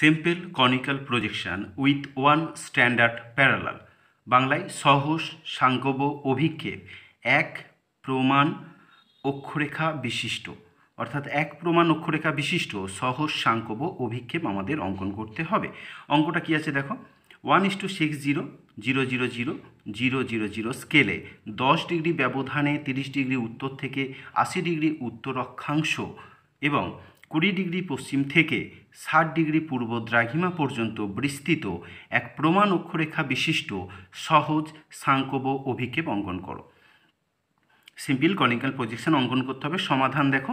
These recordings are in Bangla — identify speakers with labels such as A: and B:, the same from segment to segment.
A: simple conical projection with one standard parallel বাংলায় সহজ সাঙ্গব অভিক্ষেপ এক প্রমাণ অক্ষরেখা বিশিষ্ট অর্থাৎ এক প্রমাণ অক্ষরেখা বিশিষ্ট সহজ সাঙ্কব অভিক্ষেপ আমাদের অঙ্কন করতে হবে অঙ্কটা কী আছে দেখো one is to six zero zero zero zero zero zero zero স্কেলে দশ ডিগ্রি ব্যবধানে তিরিশ ডিগ্রি উত্তর থেকে আশি ডিগ্রি উত্তর অক্ষাংশ এবং কুড়ি ডিগ্রি পশ্চিম থেকে ষাট ডিগ্রি পূর্ব দ্রাঘিমা পর্যন্ত বিস্তৃত এক প্রমাণ অক্ষরেখা বিশিষ্ট সহজ সাংকব অভিক্ষেপ অঙ্কন করো সিম্পল কনিক্যাল প্রজেকশন অঙ্কন করতে হবে সমাধান দেখো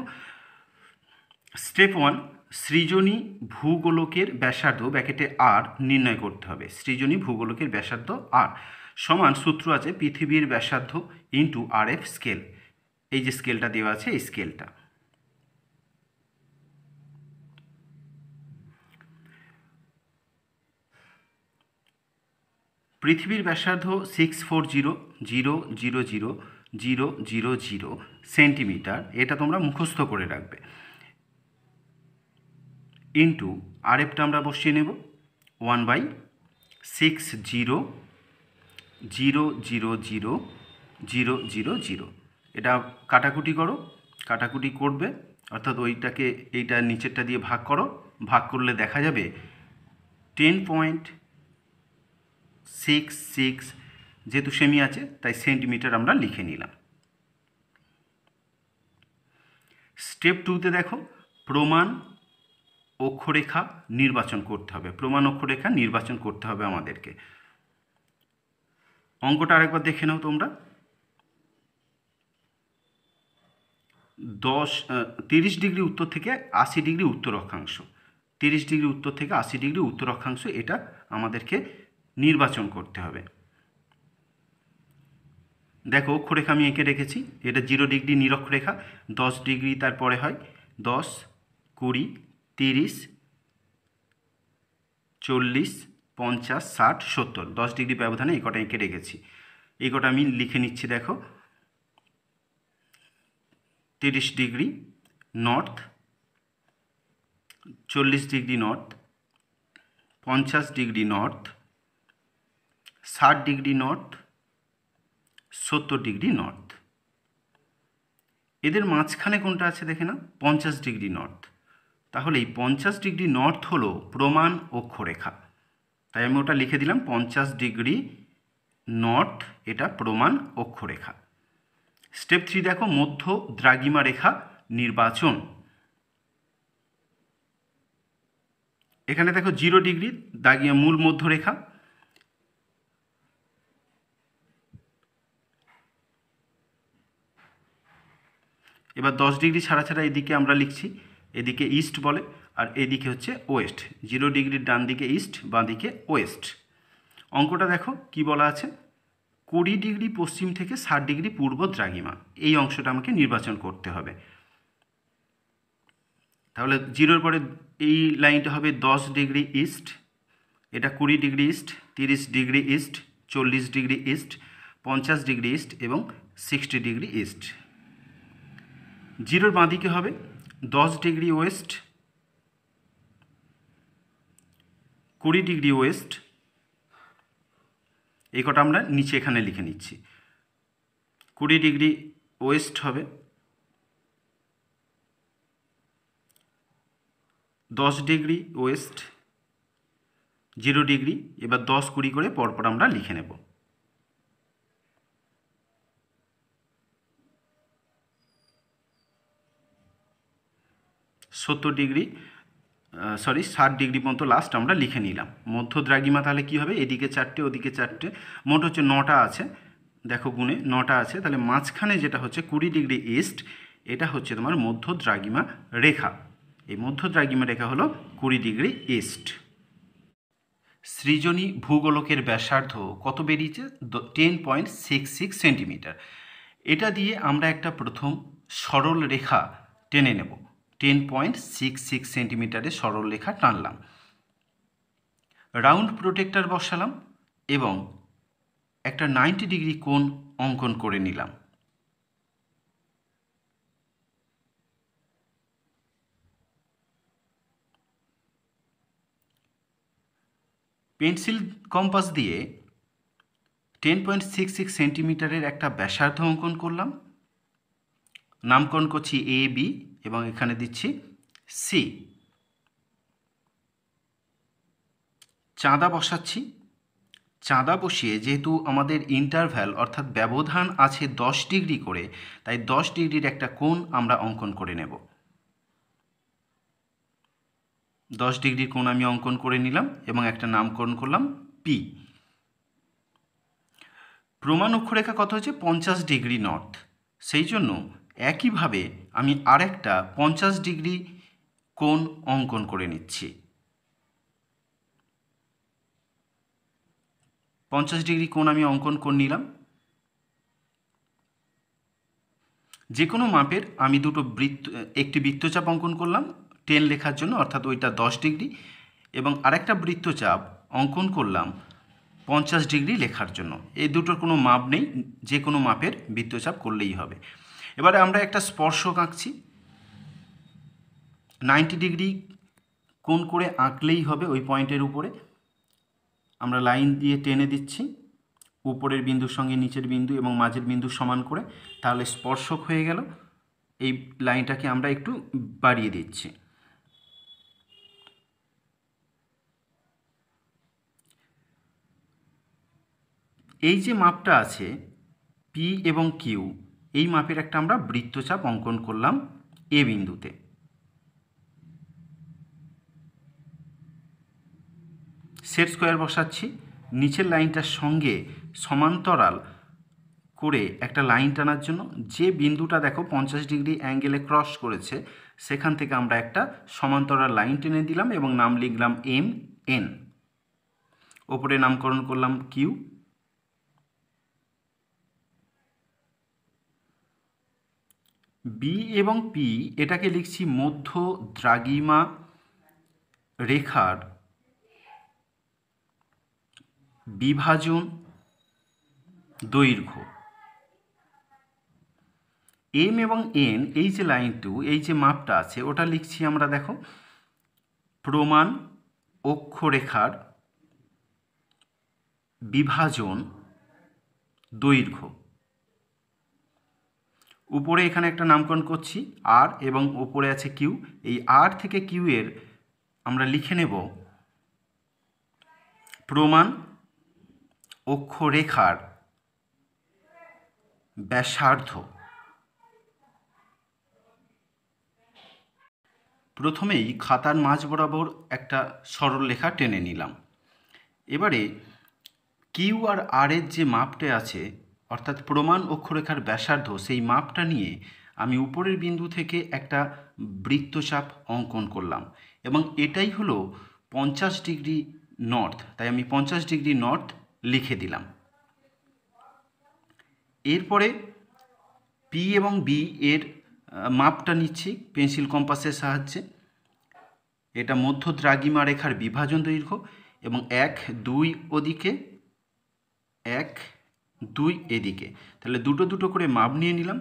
A: স্টেপ ওয়ান সৃজনী ভূগোলকের ব্যাসার্ধ ব্যাকেটে আর নির্ণয় করতে হবে সৃজনী ভূগোলকের ব্যাসার্ধ আর সমান সূত্র আছে পৃথিবীর ব্যাসার্ধ ইন্টু আর এফ স্কেল এই যে স্কেলটা দেওয়া আছে এই স্কেলটা পৃথিবীর ব্যাসার্ধ six four zero zero zero zero zero zero zero centimetre এটা তোমরা মুখস্থ করে রাখবে ইন্টু আরেকটা আমরা বসিয়ে নেব one by six zero zero zero zero zero zero zero এটা কাটাকুটি করো কাটাকুটি করবে অর্থাৎ ওইটাকে এইটা নিচেরটা দিয়ে ভাগ করো ভাগ করলে দেখা যাবে টেন পয়েন্ট সিক্স সিক্স যেহেতু সেমি আছে তাই সেন্টিমিটার আমরা লিখে নিলাম স্টেপ টুতে দেখো প্রমাণ অক্ষরেখা নির্বাচন করতে হবে প্রমাণ অক্ষরেখা নির্বাচন করতে হবে আমাদেরকে অঙ্কটা আরেকবার দেখে নাও তোমরা দশ তিরিশ ডিগ্রি উত্তর থেকে আশি ডিগ্রি উত্তর অক্ষাংশ তিরিশ ডিগ্রি উত্তর থেকে আশি ডিগ্রি উত্তর অক্ষাংশ এটা আমাদেরকে নির্বাচন করতে হবে দেখো অক্ষরেখা আমি এঁকে রেখেছি এটা জিরো ডিগ্রি নিরক্ষরেখা দশ ডিগ্রি তারপরে হয় দশ কুড়ি তিরিশ চল্লিশ পঞ্চাশ ষাট সত্তর দশ ডিগ্রি ব্যবধানে এই কটা এঁকে রেখেছি এই কটা আমি লিখে নিচ্ছি দেখো তিরিশ ডিগ্রি নর্থ চল্লিশ ডিগ্রি নর্থ পঞ্চাশ ডিগ্রি নর্থ ষাট ডিগ্রি নর্থ সত্তর ডিগ্রি নর্থ এদের মাঝখানে কোনটা আছে দেখে না পঞ্চাশ ডিগ্রি নর্থ তাহলে এই পঞ্চাশ ডিগ্রি নর্থ হলো প্রমাণ অক্ষরেখা তাই আমি ওটা লিখে দিলাম পঞ্চাশ ডিগ্রি নর্থ এটা প্রমাণ অক্ষরেখা স্টেপ থ্রি দেখো মধ্য দ্রাগিমা রেখা নির্বাচন এখানে দেখো জিরো ডিগ্রি দাগিয়া মূল মধ্যরেখা এবার দশ ডিগ্রি ছাড়া ছাড়া এদিকে আমরা লিখছি এদিকে ইস্ট বলে আর এদিকে হচ্ছে ওয়েস্ট জিরো ডিগ্রির ডান দিকে ইস্ট বাঁ দিকে ওয়েস্ট অঙ্কটা দেখো কি বলা আছে কুড়ি ডিগ্রি পশ্চিম থেকে ষাট ডিগ্রি পূর্ব দ্রাঘিমা এই অংশটা আমাকে নির্বাচন করতে হবে তাহলে জিরোর পরে এই লাইনটা হবে দশ ডিগ্রি ইস্ট এটা কুড়ি ডিগ্রি ইস্ট তিরিশ ডিগ্রি ইস্ট চল্লিশ ডিগ্রি ইস্ট পঞ্চাশ ডিগ্রি ইস্ট এবং সিক্সটি ডিগ্রি ইস্ট জিরোর বাঁদিকে হবে দশ ডিগ্রি ওয়েস্ট কুড়ি ডিগ্রি ওয়েস্ট এই কটা আমরা নিচে এখানে লিখে নিচ্ছি কুড়ি ডিগ্রি ওয়েস্ট হবে দশ ডিগ্রি ওয়েস্ট জিরো ডিগ্রি এবার দশ কুড়ি করে পরপর আমরা লিখে নেবো সত্তর ডিগ্রি সরি ষাট ডিগ্রি পর্যন্ত লাস্ট আমরা লিখে নিলাম মধ্য দ্রাগিমা তাহলে কী হবে এদিকে চারটে ওদিকে চারটে মোট হচ্ছে নটা আছে দেখো গুনে নটা আছে তাহলে মাঝখানে যেটা হচ্ছে কুড়ি ডিগ্রি ইস্ট এটা হচ্ছে তোমার মধ্য দ্রাগিমা রেখা এই মধ্য দ্রাগিমা রেখা হলো কুড়ি ডিগ্রি ইস্ট সৃজনী ভূগোলকের ব্যাসার্ধ কত বেরিয়েছে ten point six six centimetre এটা দিয়ে আমরা একটা প্রথম সরল রেখা টেনে নেব টেন পয়েন্ট সিক্স সিক্স সেন্টিমিটারের সরলরেখা টানলাম রাউন্ড প্রোটেক্টর বসালাম এবং একটা নাইনটি ডিগ্রি কোণ অঙ্কন করে নিলাম পেন্সিল কম্পাস দিয়ে টেন পয়েন্ট সিক্স সিক্স সেন্টিমিটারের একটা ব্যাসার্ধ অঙ্কন করলাম নামকরণ করছি এ বি এবং এখানে দিচ্ছি সি চাঁদা বসাচ্ছি চাঁদা বসিয়ে যেহেতু আমাদের ইন্টারভ্যাল অর্থাৎ ব্যবধান আছে দশ ডিগ্রি করে তাই দশ ডিগ্রির একটা কোণ আমরা অঙ্কন করে নেব দশ ডিগ্রির কোণ আমি অঙ্কন করে নিলাম এবং একটা নামকরণ করলাম পি প্রমাণ অক্ষরেখা কত হচ্ছে পঞ্চাশ ডিগ্রি নর্থ সেই জন্য একইভাবে আমি আরেকটা পঞ্চাশ ডিগ্রি কোণ অঙ্কন করে নিচ্ছি পঞ্চাশ ডিগ্রি কোণ আমি অঙ্কন করে নিলাম যে কোনো মাপের আমি দুটো বৃত্ত একটি বৃত্তচাপ অঙ্কন করলাম টেন লেখার জন্য অর্থাৎ ওইটা দশ ডিগ্রি এবং আরেকটা বৃত্তচাপ অঙ্কন করলাম পঞ্চাশ ডিগ্রি লেখার জন্য এই দুটোর কোনো মাপ নেই যে কোনো মাপের বৃত্তচাপ করলেই হবে এবারে আমরা একটা স্পর্শক আঁকছি নাইনটি ডিগ্রি কোন করে আঁকলেই হবে ওই পয়েন্টের উপরে আমরা লাইন দিয়ে টেনে দিচ্ছি উপরের বিন্দুর সঙ্গে নিচের বিন্দু এবং মাঝের বিন্দু সমান করে তাহলে স্পর্শক হয়ে গেল এই লাইনটাকে আমরা একটু বাড়িয়ে দিচ্ছি এই যে মাপটা আছে পি এবং কিউ এই মাপের একটা আমরা বৃত্তচাপ অঙ্কন করলাম এ বিন্দুতে সেট স্কোয়ার বসাচ্ছি নিচের লাইনটার সঙ্গে সমান্তরাল করে একটা লাইন টানার জন্য যে বিন্দুটা দেখো পঞ্চাশ ডিগ্রি অ্যাঙ্গেলে ক্রস করেছে সেখান থেকে আমরা একটা সমান্তরাল লাইন টেনে দিলাম এবং নাম লিখলাম এম এন ওপরে নামকরণ করলাম কিউ বি এবং পি এটাকে লিখছি মধ্য দ্রাগিমা রেখার বিভাজন দৈর্ঘ্য এম এবং এন এই যে লাইন টু এই যে মাপটা আছে ওটা লিখছি আমরা দেখো প্রমাণ অক্ষরেখার বিভাজন দৈর্ঘ্য উপরে এখানে একটা নামকরণ করছি আর এবং উপরে আছে কিউ এই আর থেকে কিউ এর আমরা লিখে নেব প্রমাণ অক্ষরেখার ব্যাসার্ধ প্রথমেই খাতার মাঝ বরাবর একটা লেখা টেনে নিলাম এবারে কিউ আর আর এর যে মাপটা আছে অর্থাৎ প্রমাণ অক্ষরেখার ব্যাসার্ধ সেই মাপটা নিয়ে আমি উপরের বিন্দু থেকে একটা বৃত্তচাপ অঙ্কন করলাম এবং এটাই হলো পঞ্চাশ ডিগ্রি নর্থ তাই আমি পঞ্চাশ ডিগ্রি নর্থ লিখে দিলাম এরপরে পি এবং বি এর মাপটা নিচ্ছি পেন্সিল কম্পাসের সাহায্যে এটা মধ্য দ্রাগিমা রেখার বিভাজন দৈর্ঘ্য এবং এক দুই ওদিকে এক দুই এদিকে তাহলে দুটো দুটো করে মাপ নিয়ে নিলাম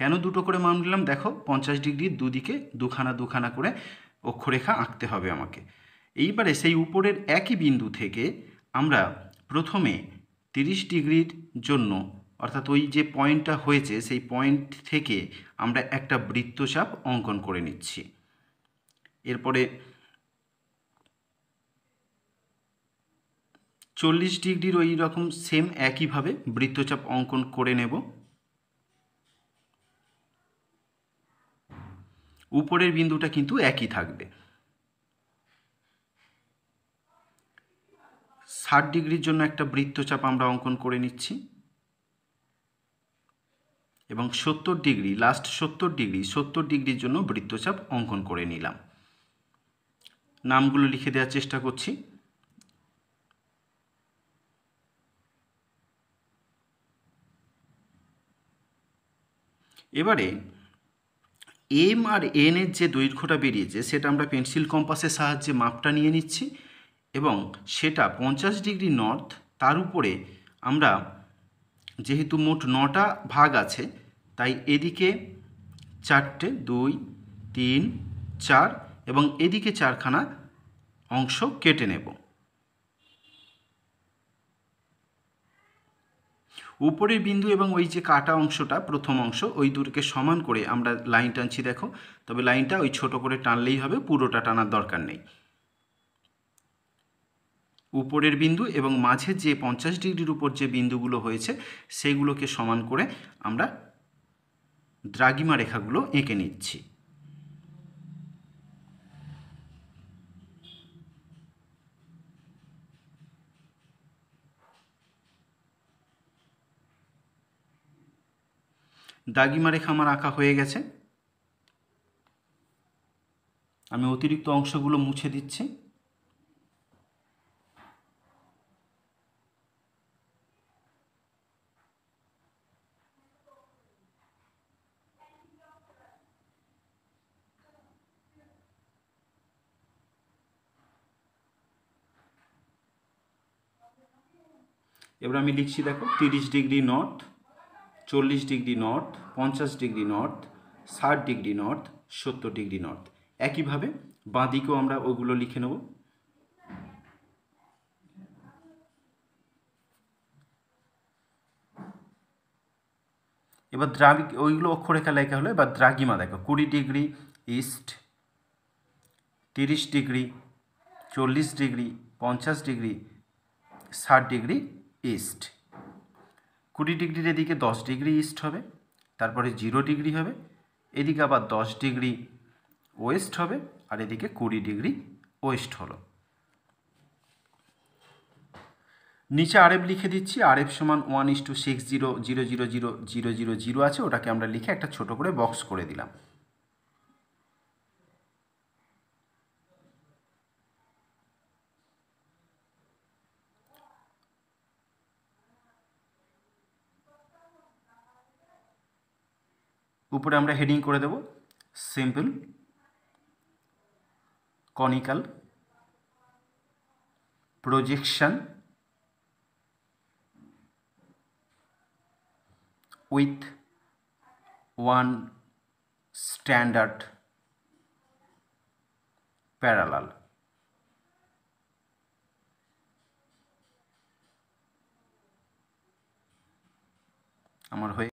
A: কেন দুটো করে মাপ নিলাম দেখো পঞ্চাশ ডিগ্রি দুদিকে দুখানা দুখানা করে অক্ষরেখা আঁকতে হবে আমাকে এইবারে সেই উপরের একই বিন্দু থেকে আমরা প্রথমে 30 ডিগ্রির জন্য অর্থাৎ ওই যে পয়েন্টটা হয়েছে সেই পয়েন্ট থেকে আমরা একটা বৃত্তচাপ অঙ্কন করে নিচ্ছি এরপরে চল্লিশ ডিগ্রির ওই রকম সেম একইভাবে বৃত্তচাপ অঙ্কন করে নেব উপরের বিন্দুটা কিন্তু একই থাকবে ষাট ডিগ্রির জন্য একটা বৃত্তচাপ আমরা অঙ্কন করে নিচ্ছি এবং সত্তর ডিগ্রি লাস্ট সত্তর ডিগ্রি সত্তর ডিগ্রির জন্য বৃত্তচাপ অঙ্কন করে নিলাম নামগুলো লিখে দেওয়ার চেষ্টা করছি এবারে এম আর এন এর যে দৈর্ঘ্যটা বেরিয়েছে সেটা আমরা পেন্সিল কম্পাসের সাহায্যে মাপটা নিয়ে নিচ্ছি এবং সেটা পঞ্চাশ ডিগ্রি নর্থ তার উপরে আমরা যেহেতু মোট নটা ভাগ আছে তাই এদিকে চারটে দুই তিন চার এবং এদিকে চারখানা অংশ কেটে নেব উপরের বিন্দু এবং ওই যে কাটা অংশটা প্রথম অংশ ওই দুটোকে সমান করে আমরা লাইন টানছি দেখো তবে লাইনটা ওই ছোট করে টানলেই হবে পুরোটা টানার দরকার নেই উপরের বিন্দু এবং মাঝে যে পঞ্চাশ ডিগ্রির উপর যে বিন্দুগুলো হয়েছে সেগুলোকে সমান করে আমরা দ্রাগিমা রেখাগুলো এঁকে নিচ্ছি দাগিমা রেখা আমার আঁকা হয়ে গেছে আমি অতিরিক্ত অংশগুলো মুছে দিচ্ছি এবার আমি লিখছি দেখো তিরিশ ডিগ্রি নর্থ চল্লিশ ডিগ্রি নর্থ পঞ্চাশ ডিগ্রি নর্থ ষাট ডিগ্রি নর্থ সত্তর ডিগ্রি নর্থ একইভাবে বাঁ দিকেও আমরা ওগুলো লিখে নেব এবার দ্রাগি ওইগুলো অক্ষরেখা লেখা হলো এবার দ্রাগিমা দেখো কুড়ি ডিগ্রি ইস্ট তিরিশ ডিগ্রি চল্লিশ ডিগ্রি পঞ্চাশ ডিগ্রি ষাট ডিগ্রি ইস্ট কুড়ি ডিগ্রির এদিকে দশ ডিগ্রি ইস্ট হবে তারপরে জিরো ডিগ্রি হবে এদিকে আবার দশ ডিগ্রি ওয়েস্ট হবে আর এদিকে কুড়ি ডিগ্রি ওয়েস্ট হলো নিচে এফ লিখে দিচ্ছি আরএফ সমান one is to six zero zero zero zero zero zero zero আছে ওটাকে আমরা লিখে একটা ছোট করে বক্স করে দিলাম উপরে আমরা হেডিং করে দেব simple conical projection with one standard parallel আমার হয়ে